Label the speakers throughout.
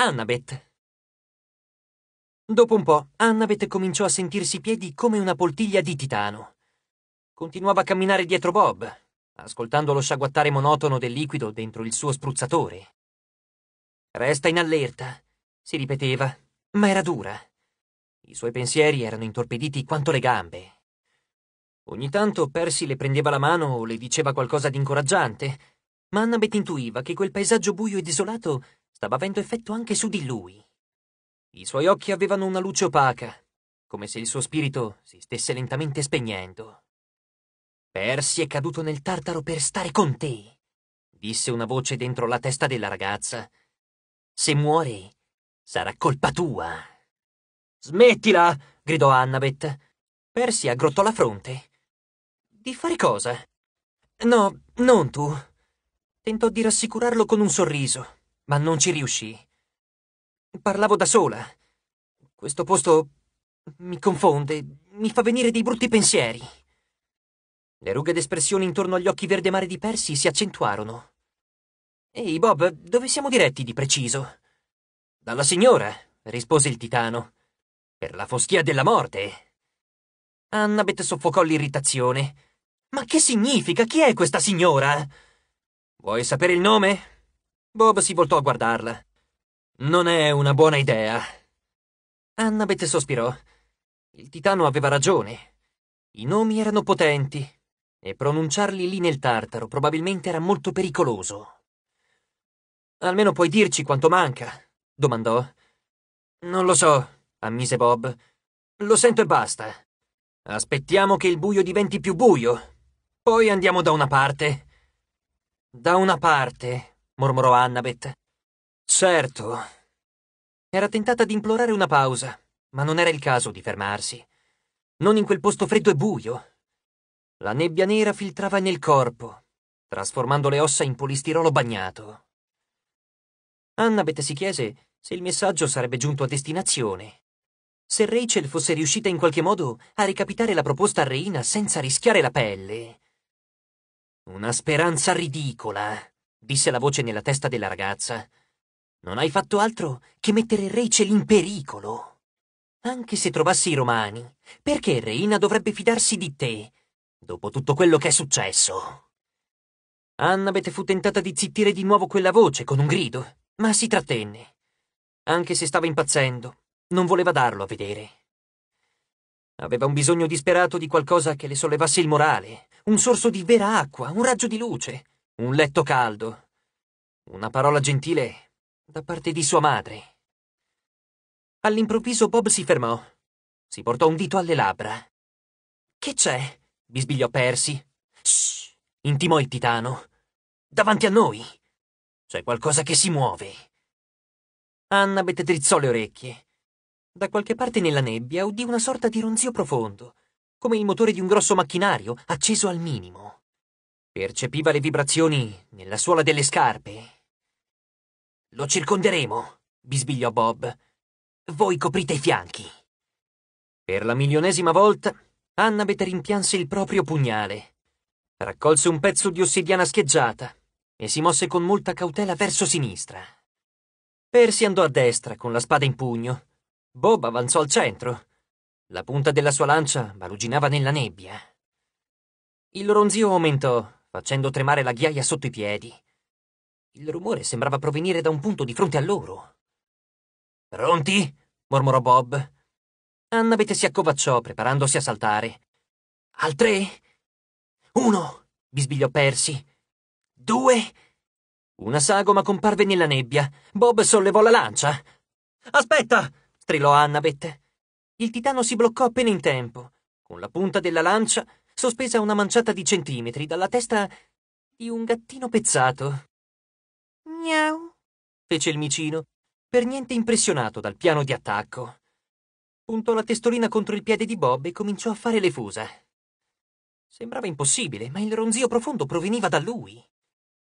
Speaker 1: Annabeth. Dopo un po', Annabeth cominciò a sentirsi i piedi come una poltiglia di titano. Continuava a camminare dietro Bob, ascoltando lo sciaguattare monotono del liquido dentro il suo spruzzatore. Resta in allerta, si ripeteva, ma era dura. I suoi pensieri erano intorpediti quanto le gambe. Ogni tanto Percy le prendeva la mano o le diceva qualcosa di incoraggiante, ma Annabeth intuiva che quel paesaggio buio e desolato stava avendo effetto anche su di lui. I suoi occhi avevano una luce opaca, come se il suo spirito si stesse lentamente spegnendo. Persi è caduto nel tartaro per stare con te, disse una voce dentro la testa della ragazza. Se muori, sarà colpa tua. Smettila! gridò Annabeth. Persi aggrottò la fronte. Di fare cosa? No, non tu. Tentò di rassicurarlo con un sorriso ma non ci riuscii. Parlavo da sola. Questo posto mi confonde, mi fa venire dei brutti pensieri. Le rughe d'espressione intorno agli occhi verde mare di Persi si accentuarono. Ehi, Bob, dove siamo diretti di preciso? Dalla signora, rispose il titano. Per la foschia della morte. Annabeth soffocò l'irritazione. Ma che significa? Chi è questa signora? Vuoi sapere il nome? Bob si voltò a guardarla. Non è una buona idea. Annabeth sospirò. Il titano aveva ragione. I nomi erano potenti e pronunciarli lì nel tartaro probabilmente era molto pericoloso. Almeno puoi dirci quanto manca? domandò. Non lo so, ammise Bob. Lo sento e basta. Aspettiamo che il buio diventi più buio. Poi andiamo da una parte. Da una parte, mormorò Annabeth. Certo. Era tentata di implorare una pausa, ma non era il caso di fermarsi. Non in quel posto freddo e buio. La nebbia nera filtrava nel corpo, trasformando le ossa in polistirolo bagnato. Annabeth si chiese se il messaggio sarebbe giunto a destinazione. Se Rachel fosse riuscita in qualche modo a recapitare la proposta a Reina senza rischiare la pelle. Una speranza ridicola disse la voce nella testa della ragazza, non hai fatto altro che mettere Rachel in pericolo. Anche se trovassi i romani, perché Reina dovrebbe fidarsi di te, dopo tutto quello che è successo? Annabeth fu tentata di zittire di nuovo quella voce con un grido, ma si trattenne. Anche se stava impazzendo, non voleva darlo a vedere. Aveva un bisogno disperato di qualcosa che le sollevasse il morale, un sorso di vera acqua, un raggio di luce, un letto caldo, una parola gentile da parte di sua madre. All'improvviso Bob si fermò. Si portò un dito alle labbra. Che c'è? bisbigliò Percy. Shh! intimò il titano. Davanti a noi! C'è qualcosa che si muove. Annabeth drizzò le orecchie. Da qualche parte nella nebbia udì una sorta di ronzio profondo, come il motore di un grosso macchinario acceso al minimo. Percepiva le vibrazioni nella suola delle scarpe. Lo circonderemo, bisbigliò Bob. Voi coprite i fianchi. Per la milionesima volta, Annabeth rimpianse il proprio pugnale. Raccolse un pezzo di ossidiana scheggiata e si mosse con molta cautela verso sinistra. Percy andò a destra con la spada in pugno. Bob avanzò al centro. La punta della sua lancia baluginava nella nebbia. Il ronzio aumentò facendo tremare la ghiaia sotto i piedi. Il rumore sembrava provenire da un punto di fronte a loro. Pronti? mormorò Bob. Annabete si accovacciò, preparandosi a saltare. Al tre? Uno! bisbigliò Percy. Due! Una sagoma comparve nella nebbia. Bob sollevò la lancia. Aspetta! strillò Annabeth. Il titano si bloccò appena in tempo. Con la punta della lancia sospesa una manciata di centimetri dalla testa di un gattino pezzato. Miau, fece il micino, per niente impressionato dal piano di attacco. Puntò la testolina contro il piede di Bob e cominciò a fare le fusa. Sembrava impossibile, ma il ronzio profondo proveniva da lui.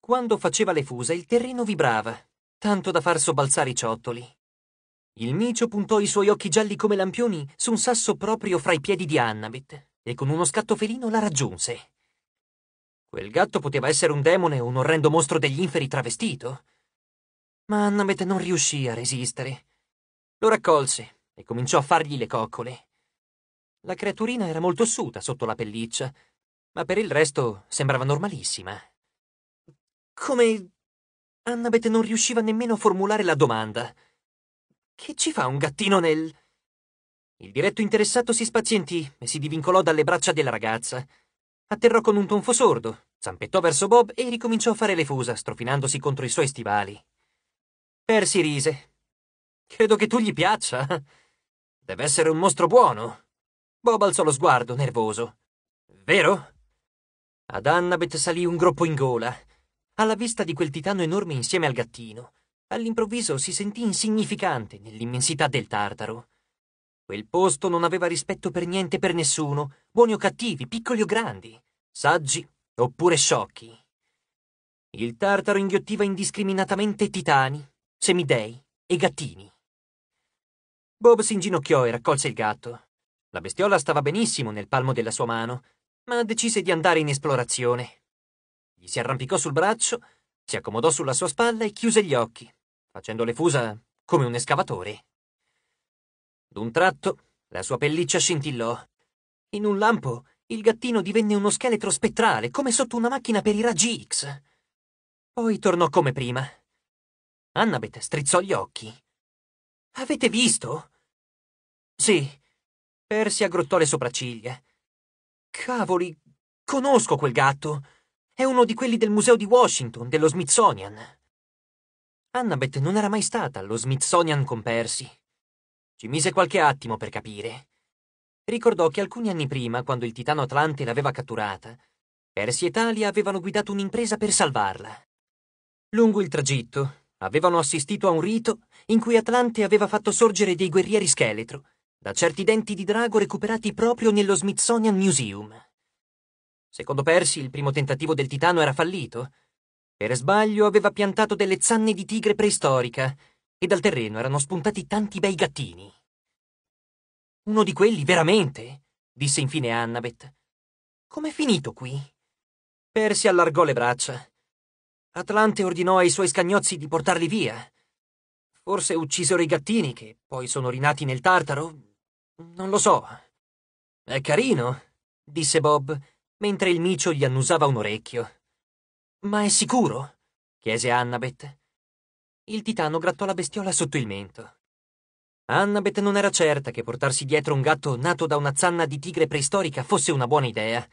Speaker 1: Quando faceva le fusa il terreno vibrava, tanto da far sobbalzare i ciottoli. Il micio puntò i suoi occhi gialli come lampioni su un sasso proprio fra i piedi di Annabeth, e con uno scatto felino la raggiunse. Quel gatto poteva essere un demone o un orrendo mostro degli inferi travestito. Ma Annabeth non riuscì a resistere. Lo raccolse e cominciò a fargli le coccole. La creaturina era molto ossuta sotto la pelliccia, ma per il resto sembrava normalissima. Come... Annabeth non riusciva nemmeno a formulare la domanda. Che ci fa un gattino nel... Il diretto interessato si spazientì e si divincolò dalle braccia della ragazza. Atterrò con un tonfo sordo, zampettò verso Bob e ricominciò a fare le fusa, strofinandosi contro i suoi stivali. Percy rise. Credo che tu gli piaccia. Deve essere un mostro buono. Bob alzò lo sguardo, nervoso. Vero? Ad Annabeth salì un groppo in gola. Alla vista di quel titano enorme insieme al gattino, all'improvviso si sentì insignificante nell'immensità del tartaro. Quel posto non aveva rispetto per niente per nessuno, buoni o cattivi, piccoli o grandi, saggi oppure sciocchi. Il tartaro inghiottiva indiscriminatamente titani, semidei e gattini. Bob si inginocchiò e raccolse il gatto. La bestiola stava benissimo nel palmo della sua mano, ma decise di andare in esplorazione. Gli si arrampicò sul braccio, si accomodò sulla sua spalla e chiuse gli occhi, facendo le fusa come un escavatore. D'un tratto, la sua pelliccia scintillò. In un lampo, il gattino divenne uno scheletro spettrale, come sotto una macchina per i raggi X. Poi tornò come prima. Annabeth strizzò gli occhi. Avete visto? Sì. Percy aggrottò le sopracciglia. Cavoli, conosco quel gatto. È uno di quelli del museo di Washington, dello Smithsonian. Annabeth non era mai stata allo Smithsonian con Percy. Ci mise qualche attimo per capire. Ricordò che alcuni anni prima, quando il titano Atlante l'aveva catturata, Persi e Talia avevano guidato un'impresa per salvarla. Lungo il tragitto avevano assistito a un rito in cui Atlante aveva fatto sorgere dei guerrieri scheletro da certi denti di drago recuperati proprio nello Smithsonian Museum. Secondo Persi, il primo tentativo del titano era fallito. Per sbaglio aveva piantato delle zanne di tigre preistorica e dal terreno erano spuntati tanti bei gattini. Uno di quelli, veramente? disse infine Annabeth. Com'è finito qui? Percy allargò le braccia. Atlante ordinò ai suoi scagnozzi di portarli via. Forse uccisero i gattini, che poi sono rinati nel tartaro. Non lo so. È carino, disse Bob, mentre il micio gli annusava un orecchio. Ma è sicuro? chiese Annabeth. Il titano grattò la bestiola sotto il mento. Annabeth non era certa che portarsi dietro un gatto nato da una zanna di tigre preistorica fosse una buona idea,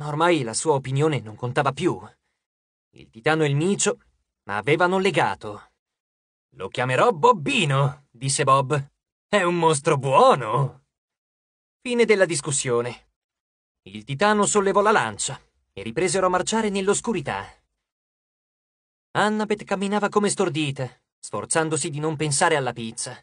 Speaker 1: ma ormai la sua opinione non contava più. Il titano e il micio avevano legato. Lo chiamerò Bobbino, disse Bob. È un mostro buono. Fine della discussione. Il titano sollevò la lancia e ripresero a marciare nell'oscurità. Annabeth camminava come stordita, sforzandosi di non pensare alla pizza.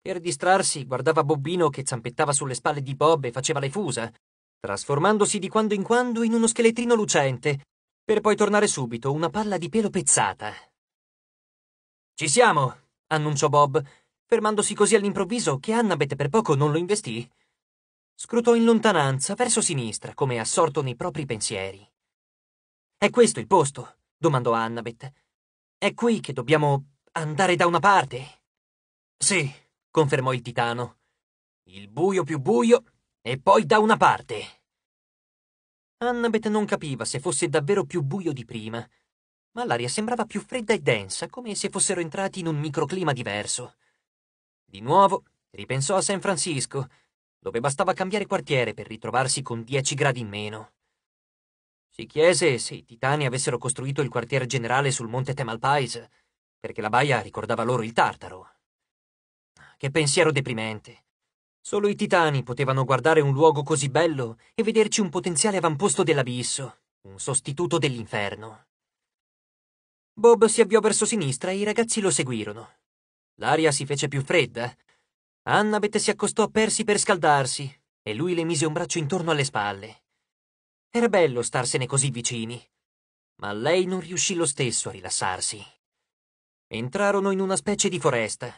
Speaker 1: Per distrarsi, guardava Bobbino che zampettava sulle spalle di Bob e faceva le fusa, trasformandosi di quando in quando in uno scheletrino lucente, per poi tornare subito una palla di pelo pezzata. Ci siamo, annunciò Bob, fermandosi così all'improvviso che Annabeth per poco non lo investì. Scrutò in lontananza, verso sinistra, come assorto nei propri pensieri. È questo il posto, domandò Annabeth. È qui che dobbiamo andare da una parte. Sì, confermò il titano. Il buio più buio e poi da una parte. Annabeth non capiva se fosse davvero più buio di prima, ma l'aria sembrava più fredda e densa, come se fossero entrati in un microclima diverso. Di nuovo ripensò a San Francisco, dove bastava cambiare quartiere per ritrovarsi con dieci gradi in meno. Si chiese se i titani avessero costruito il quartier generale sul monte Temalpais, perché la baia ricordava loro il Tartaro. Ah, che pensiero deprimente. Solo i titani potevano guardare un luogo così bello e vederci un potenziale avamposto dell'abisso, un sostituto dell'inferno. Bob si avviò verso sinistra e i ragazzi lo seguirono. L'aria si fece più fredda. Annabeth si accostò a Percy per scaldarsi e lui le mise un braccio intorno alle spalle. Era bello starsene così vicini, ma lei non riuscì lo stesso a rilassarsi. Entrarono in una specie di foresta.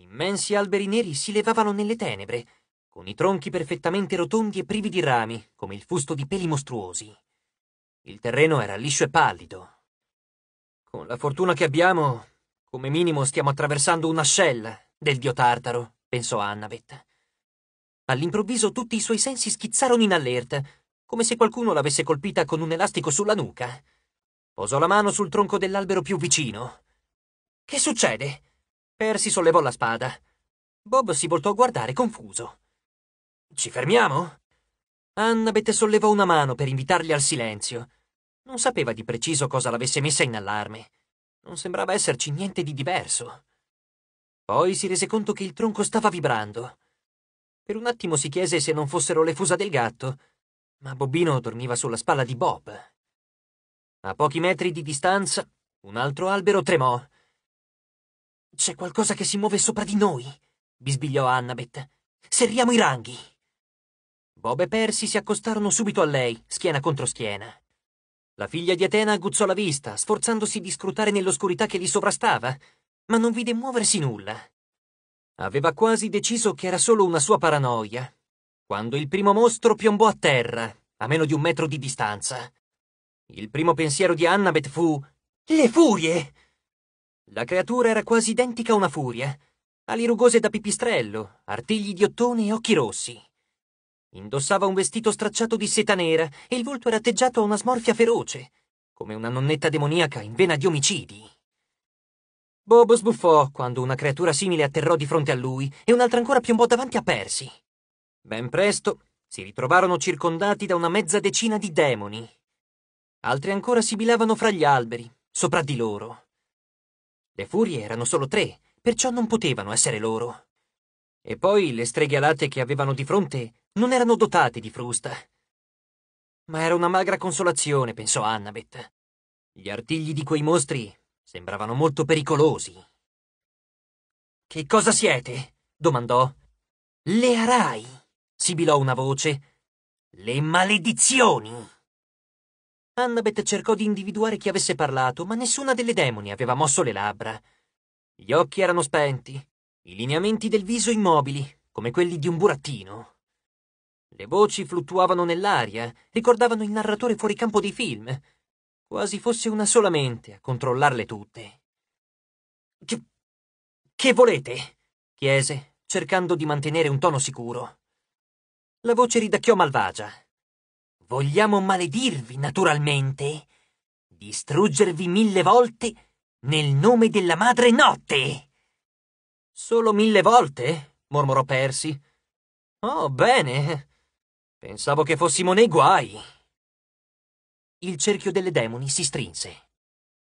Speaker 1: Immensi alberi neri si levavano nelle tenebre, con i tronchi perfettamente rotondi e privi di rami, come il fusto di peli mostruosi. Il terreno era liscio e pallido. Con la fortuna che abbiamo, come minimo stiamo attraversando un'ascella del dio tartaro, pensò Annabeth. All'improvviso tutti i suoi sensi schizzarono in allerta come se qualcuno l'avesse colpita con un elastico sulla nuca. Posò la mano sul tronco dell'albero più vicino. Che succede? Percy sollevò la spada. Bob si voltò a guardare confuso. Ci fermiamo? Annabeth sollevò una mano per invitarli al silenzio. Non sapeva di preciso cosa l'avesse messa in allarme. Non sembrava esserci niente di diverso. Poi si rese conto che il tronco stava vibrando. Per un attimo si chiese se non fossero le fusa del gatto, ma Bobbino dormiva sulla spalla di Bob. A pochi metri di distanza, un altro albero tremò. C'è qualcosa che si muove sopra di noi, bisbigliò Annabeth. Serriamo i ranghi. Bob e Percy si accostarono subito a lei, schiena contro schiena. La figlia di Atena aguzzò la vista, sforzandosi di scrutare nell'oscurità che li sovrastava, ma non vide muoversi nulla. Aveva quasi deciso che era solo una sua paranoia, quando il primo mostro piombò a terra, a meno di un metro di distanza. Il primo pensiero di Annabeth fu «Le furie!». La creatura era quasi identica a una furia, ali rugose da pipistrello, artigli di ottone e occhi rossi. Indossava un vestito stracciato di seta nera e il volto era atteggiato a una smorfia feroce, come una nonnetta demoniaca in vena di omicidi. Bobo sbuffò quando una creatura simile atterrò di fronte a lui e un'altra ancora piombò davanti a Percy. Ben presto si ritrovarono circondati da una mezza decina di demoni. Altri ancora sibilavano fra gli alberi, sopra di loro. Le furie erano solo tre, perciò non potevano essere loro. E poi le streghe alate che avevano di fronte non erano dotate di frusta. Ma era una magra consolazione, pensò Annabeth. Gli artigli di quei mostri sembravano molto pericolosi. Che cosa siete? domandò. Le arai sibilò una voce. Le maledizioni! Annabeth cercò di individuare chi avesse parlato, ma nessuna delle demoni aveva mosso le labbra. Gli occhi erano spenti, i lineamenti del viso immobili, come quelli di un burattino. Le voci fluttuavano nell'aria, ricordavano il narratore fuori campo dei film, quasi fosse una sola mente a controllarle tutte. Che, che volete? chiese, cercando di mantenere un tono sicuro. La voce ridacchiò malvagia. Vogliamo maledirvi, naturalmente, distruggervi mille volte nel nome della madre notte. Solo mille volte? mormorò Percy. Oh, bene. Pensavo che fossimo nei guai. Il cerchio delle demoni si strinse.